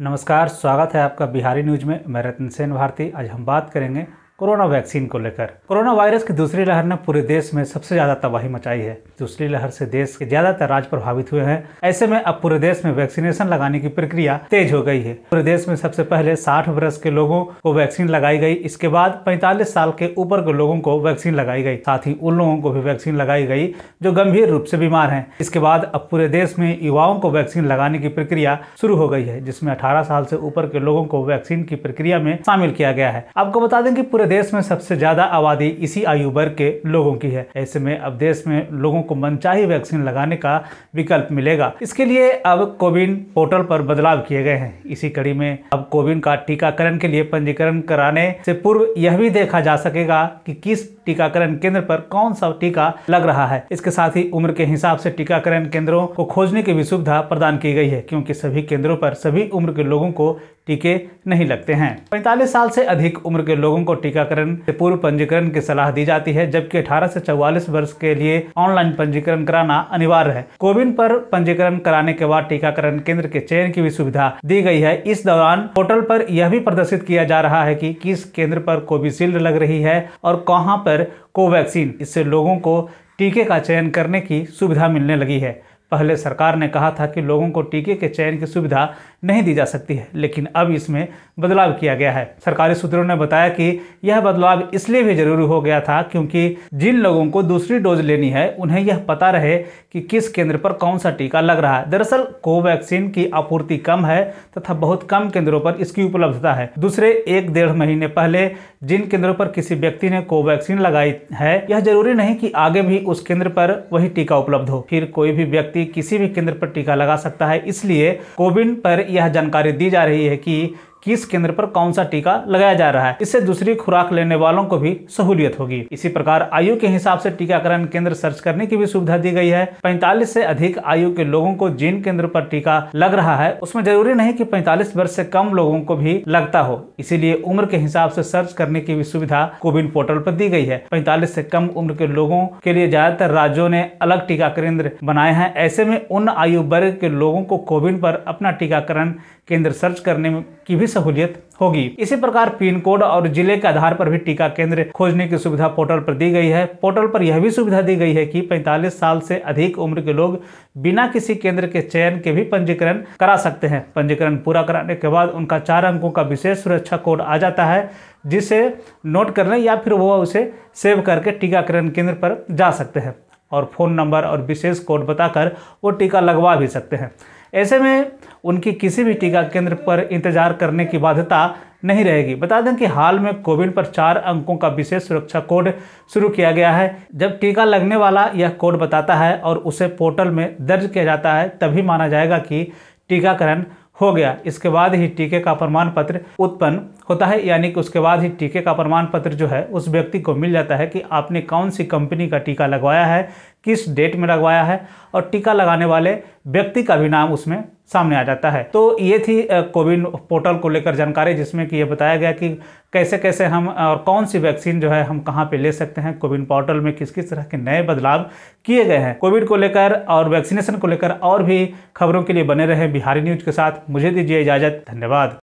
नमस्कार स्वागत है आपका बिहारी न्यूज में मैं रतन सेन भारती आज हम बात करेंगे कोरोना वैक्सीन को लेकर कोरोना वायरस की दूसरी लहर ने पूरे देश में सबसे ज्यादा तबाही मचाई है दूसरी लहर से देश के ज्यादातर राज्य प्रभावित हुए हैं ऐसे में अब पूरे देश में वैक्सीनेशन लगाने की प्रक्रिया तेज हो गई है पूरे देश में सबसे पहले 60 वर्ष के लोगों को वैक्सीन लगाई गई इसके बाद 45 साल के ऊपर के लोगों को वैक्सीन लगाई गई साथ ही उन लोगों को भी वैक्सीन लगाई गई जो गंभीर रूप से बीमार है इसके बाद अब पूरे देश में युवाओं को वैक्सीन लगाने की प्रक्रिया शुरू हो गई है जिसमे अठारह साल से ऊपर के लोगों को वैक्सीन की प्रक्रिया में शामिल किया गया है आपको बता दें की पूरे देश में सबसे ज्यादा आबादी इसी आयु वर्ग के लोगों की है ऐसे में अब देश में लोगों को मनचाही वैक्सीन लगाने का विकल्प मिलेगा इसके लिए अब कोविन पोर्टल पर बदलाव किए गए हैं इसी कड़ी में अब कोविन का टीकाकरण के लिए पंजीकरण कराने से पूर्व यह भी देखा जा सकेगा कि किस टीकाकरण केंद्र पर कौन सा टीका लग रहा है इसके साथ ही उम्र के हिसाब से टीकाकरण केंद्रों को खोजने की भी सुविधा प्रदान की गई है क्योंकि सभी केंद्रों पर सभी उम्र के लोगों को टीके नहीं लगते हैं पैंतालीस साल से अधिक उम्र के लोगों को टीका टीकाकरण से पूर्व पंजीकरण की सलाह दी जाती है जबकि 18 से 44 वर्ष के लिए ऑनलाइन पंजीकरण कराना अनिवार्य है कोविन पर पंजीकरण कराने के बाद टीकाकरण केंद्र के चयन की भी सुविधा दी गई है इस दौरान पोर्टल पर यह भी प्रदर्शित किया जा रहा है कि किस केंद्र पर कोविशील्ड लग रही है और कहाँ पर कोवैक्सीन इससे लोगों को टीके का चयन करने की सुविधा मिलने लगी है पहले सरकार ने कहा था कि लोगों को टीके के चयन की सुविधा नहीं दी जा सकती है लेकिन अब इसमें बदलाव किया गया है सरकारी सूत्रों ने बताया कि यह बदलाव इसलिए भी जरूरी हो गया था क्योंकि जिन लोगों को दूसरी डोज लेनी है उन्हें यह पता रहे कि किस केंद्र पर कौन सा टीका लग रहा है दरअसल कोवैक्सीन की आपूर्ति कम है तथा बहुत कम केंद्रों पर इसकी उपलब्धता है दूसरे एक डेढ़ महीने पहले जिन केंद्रों पर किसी व्यक्ति ने कोवैक्सीन लगाई है यह जरूरी नहीं कि आगे भी उस केंद्र पर वही टीका उपलब्ध हो फिर कोई भी व्यक्ति व्यक्ति किसी भी केंद्र पर टीका लगा सकता है इसलिए कोविन पर यह जानकारी दी जा रही है कि किस केंद्र पर कौन सा टीका लगाया जा रहा है इससे दूसरी खुराक लेने वालों को भी सहूलियत होगी इसी प्रकार आयु के हिसाब से टीकाकरण केंद्र सर्च करने की भी सुविधा दी गई है पैंतालीस से अधिक आयु के लोगों को जिन केंद्र पर टीका लग रहा है उसमें जरूरी नहीं की 45 वर्ष से कम लोगों को भी लगता हो इसीलिए उम्र के हिसाब से सर्च करने की भी सुविधा कोविन पोर्टल पर दी गई है पैंतालीस से कम उम्र के लोगों के लिए ज्यादातर राज्यों ने अलग टीका केंद्र बनाए हैं ऐसे में उन आयु वर्ग के लोगों को कोविन पर अपना टीकाकरण केंद्र सर्च करने की भी सहूलियत होगी इसी प्रकार पिन कोड और जिले के आधार पर भी टीका केंद्र खोजने की सुविधा पोर्टल पर दी गई है पोर्टल पर यह भी सुविधा दी गई है कि 45 साल से अधिक उम्र के लोग बिना किसी केंद्र के चयन के भी पंजीकरण करा सकते हैं पंजीकरण पूरा कराने के बाद उनका चार अंकों का विशेष सुरक्षा कोड आ जाता है जिसे नोट कर लें या फिर वह उसे सेव करके टीकाकरण केंद्र पर जा सकते हैं और फ़ोन नंबर और विशेष कोड बताकर वो टीका लगवा भी सकते हैं ऐसे में उनकी किसी भी टीका केंद्र पर इंतजार करने की बाध्यता नहीं रहेगी बता दें कि हाल में कोविन पर चार अंकों का विशेष सुरक्षा कोड शुरू किया गया है जब टीका लगने वाला यह कोड बताता है और उसे पोर्टल में दर्ज किया जाता है तभी माना जाएगा कि टीकाकरण हो गया इसके बाद ही टीके का प्रमाण पत्र उत्पन्न होता है यानी कि उसके बाद ही टीके का प्रमाण पत्र जो है उस व्यक्ति को मिल जाता है कि आपने कौन सी कंपनी का टीका लगवाया है किस डेट में लगवाया है और टीका लगाने वाले व्यक्ति का भी नाम उसमें सामने आ जाता है तो ये थी कोविन पोर्टल को लेकर जानकारी जिसमें कि ये बताया गया कि कैसे कैसे हम और कौन सी वैक्सीन जो है हम कहाँ पे ले सकते हैं कोविन पोर्टल में किस किस तरह के नए बदलाव किए गए हैं कोविड को लेकर और वैक्सीनेशन को लेकर और भी खबरों के लिए बने रहे बिहारी न्यूज के साथ मुझे दीजिए इजाज़त धन्यवाद